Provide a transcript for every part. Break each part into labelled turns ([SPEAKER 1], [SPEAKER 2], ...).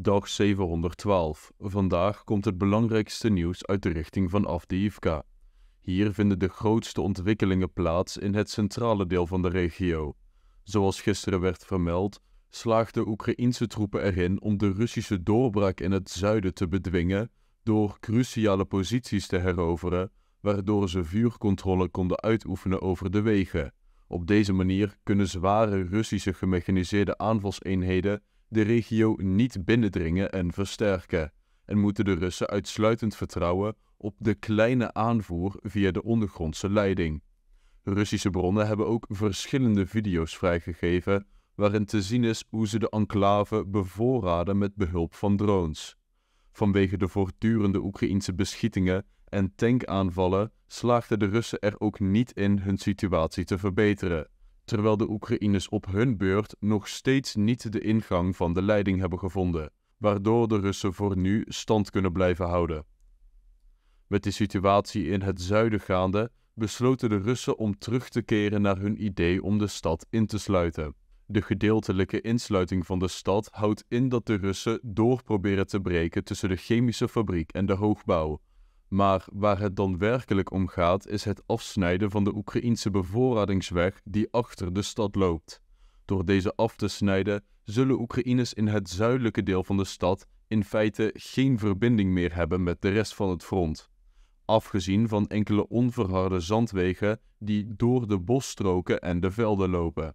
[SPEAKER 1] Dag 712. Vandaag komt het belangrijkste nieuws uit de richting van Avdiivka. Hier vinden de grootste ontwikkelingen plaats in het centrale deel van de regio. Zoals gisteren werd vermeld, slaagden Oekraïnse troepen erin om de Russische doorbraak in het zuiden te bedwingen door cruciale posities te heroveren, waardoor ze vuurcontrole konden uitoefenen over de wegen. Op deze manier kunnen zware Russische gemechaniseerde aanvalseenheden de regio niet binnendringen en versterken en moeten de Russen uitsluitend vertrouwen op de kleine aanvoer via de ondergrondse leiding. Russische bronnen hebben ook verschillende video's vrijgegeven waarin te zien is hoe ze de enclave bevoorraden met behulp van drones. Vanwege de voortdurende Oekraïense beschietingen en tankaanvallen slaagden de Russen er ook niet in hun situatie te verbeteren terwijl de Oekraïners op hun beurt nog steeds niet de ingang van de leiding hebben gevonden, waardoor de Russen voor nu stand kunnen blijven houden. Met de situatie in het zuiden gaande, besloten de Russen om terug te keren naar hun idee om de stad in te sluiten. De gedeeltelijke insluiting van de stad houdt in dat de Russen door proberen te breken tussen de chemische fabriek en de hoogbouw, maar waar het dan werkelijk om gaat is het afsnijden van de Oekraïense bevoorradingsweg die achter de stad loopt. Door deze af te snijden zullen Oekraïners in het zuidelijke deel van de stad in feite geen verbinding meer hebben met de rest van het front. Afgezien van enkele onverharde zandwegen die door de bosstroken en de velden lopen.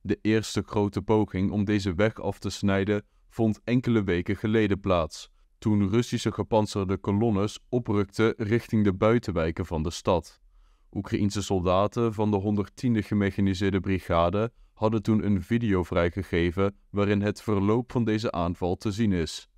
[SPEAKER 1] De eerste grote poging om deze weg af te snijden vond enkele weken geleden plaats, toen Russische gepantserde kolonnes oprukten richting de buitenwijken van de stad. Oekraïense soldaten van de 110e gemechaniseerde brigade hadden toen een video vrijgegeven waarin het verloop van deze aanval te zien is.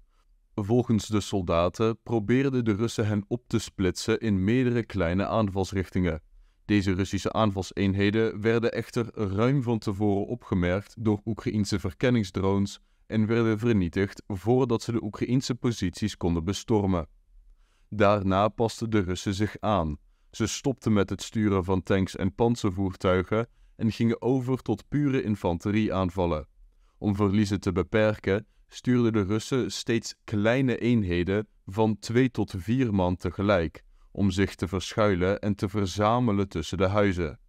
[SPEAKER 1] Volgens de soldaten probeerden de Russen hen op te splitsen in meerdere kleine aanvalsrichtingen. Deze Russische aanvalseenheden werden echter ruim van tevoren opgemerkt door Oekraïense verkenningsdrones en werden vernietigd voordat ze de Oekraïnse posities konden bestormen. Daarna pasten de Russen zich aan. Ze stopten met het sturen van tanks en panzervoertuigen en gingen over tot pure infanterieaanvallen. Om verliezen te beperken, stuurden de Russen steeds kleine eenheden van twee tot vier man tegelijk, om zich te verschuilen en te verzamelen tussen de huizen.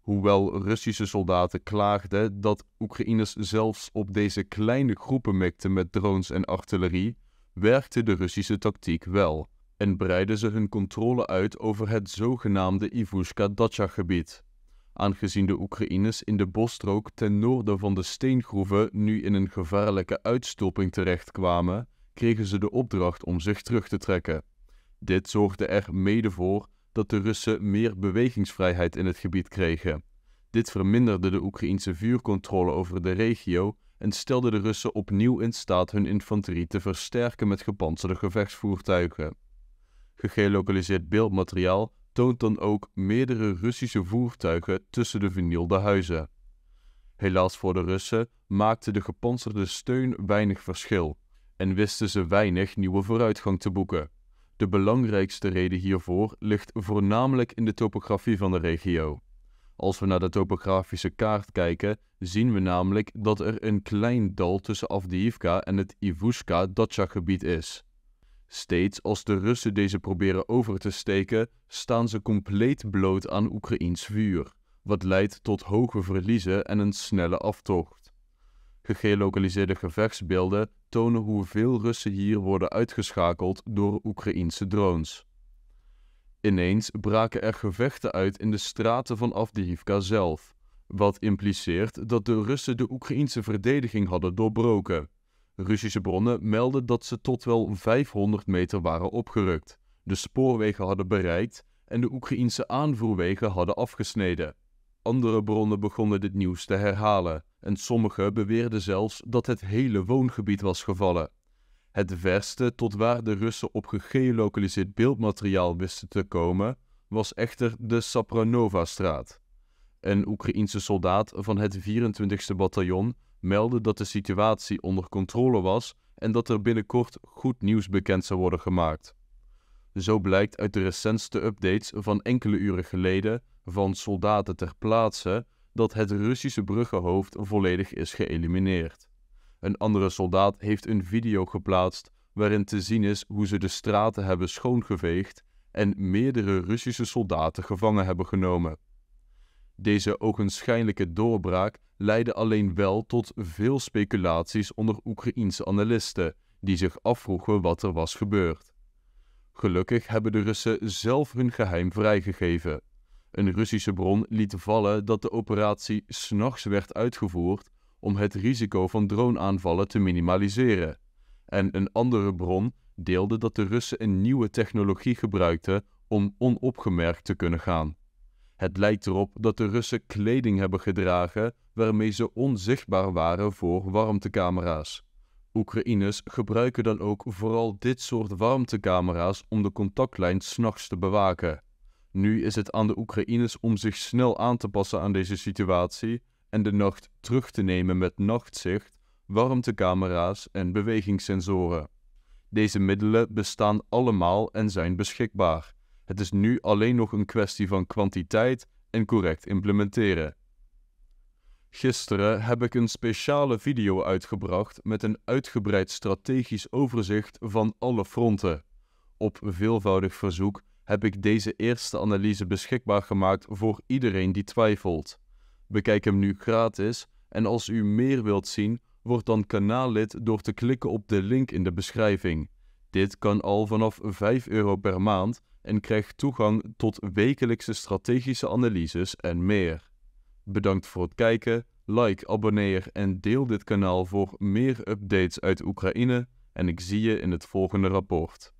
[SPEAKER 1] Hoewel Russische soldaten klaagden dat Oekraïners zelfs op deze kleine groepen mikten met drones en artillerie, werkte de Russische tactiek wel en breidden ze hun controle uit over het zogenaamde Ivushka-Dacha-gebied. Aangezien de Oekraïners in de bosstrook ten noorden van de steengroeven nu in een gevaarlijke uitstopping terechtkwamen, kregen ze de opdracht om zich terug te trekken. Dit zorgde er mede voor dat de Russen meer bewegingsvrijheid in het gebied kregen. Dit verminderde de Oekraïnse vuurcontrole over de regio en stelde de Russen opnieuw in staat hun infanterie te versterken met gepantserde gevechtsvoertuigen. Gegelokaliseerd beeldmateriaal toont dan ook meerdere Russische voertuigen tussen de vernielde huizen. Helaas voor de Russen maakte de gepantserde steun weinig verschil en wisten ze weinig nieuwe vooruitgang te boeken. De belangrijkste reden hiervoor ligt voornamelijk in de topografie van de regio. Als we naar de topografische kaart kijken, zien we namelijk dat er een klein dal tussen Avdiivka en het Ivushka-Dacha-gebied is. Steeds als de Russen deze proberen over te steken, staan ze compleet bloot aan Oekraïns vuur, wat leidt tot hoge verliezen en een snelle aftocht. Gegelokaliseerde gevechtsbeelden tonen hoeveel Russen hier worden uitgeschakeld door Oekraïense drones. Ineens braken er gevechten uit in de straten van Avdiivka zelf, wat impliceert dat de Russen de Oekraïense verdediging hadden doorbroken. Russische bronnen melden dat ze tot wel 500 meter waren opgerukt, de spoorwegen hadden bereikt en de Oekraïense aanvoerwegen hadden afgesneden. Andere bronnen begonnen dit nieuws te herhalen en sommigen beweerden zelfs dat het hele woongebied was gevallen. Het verste tot waar de Russen op gegeolocaliseerd beeldmateriaal wisten te komen, was echter de Sapranova-straat. Een Oekraïense soldaat van het 24e bataljon meldde dat de situatie onder controle was en dat er binnenkort goed nieuws bekend zou worden gemaakt. Zo blijkt uit de recentste updates van enkele uren geleden van soldaten ter plaatse dat het Russische bruggenhoofd volledig is geëlimineerd. Een andere soldaat heeft een video geplaatst waarin te zien is hoe ze de straten hebben schoongeveegd en meerdere Russische soldaten gevangen hebben genomen. Deze ogenschijnlijke doorbraak leidde alleen wel tot veel speculaties onder Oekraïense analisten, die zich afvroegen wat er was gebeurd. Gelukkig hebben de Russen zelf hun geheim vrijgegeven. Een Russische bron liet vallen dat de operatie s'nachts werd uitgevoerd om het risico van droneaanvallen te minimaliseren. En een andere bron deelde dat de Russen een nieuwe technologie gebruikten om onopgemerkt te kunnen gaan. Het lijkt erop dat de Russen kleding hebben gedragen waarmee ze onzichtbaar waren voor warmtecamera's. Oekraïners gebruiken dan ook vooral dit soort warmtecamera's om de contactlijn s'nachts te bewaken. Nu is het aan de Oekraïners om zich snel aan te passen aan deze situatie en de nacht terug te nemen met nachtzicht, warmtecamera's en bewegingssensoren. Deze middelen bestaan allemaal en zijn beschikbaar. Het is nu alleen nog een kwestie van kwantiteit en correct implementeren. Gisteren heb ik een speciale video uitgebracht met een uitgebreid strategisch overzicht van alle fronten. Op veelvoudig verzoek heb ik deze eerste analyse beschikbaar gemaakt voor iedereen die twijfelt. Bekijk hem nu gratis en als u meer wilt zien, wordt dan kanaallid door te klikken op de link in de beschrijving. Dit kan al vanaf 5 euro per maand en krijgt toegang tot wekelijkse strategische analyses en meer. Bedankt voor het kijken, like, abonneer en deel dit kanaal voor meer updates uit Oekraïne en ik zie je in het volgende rapport.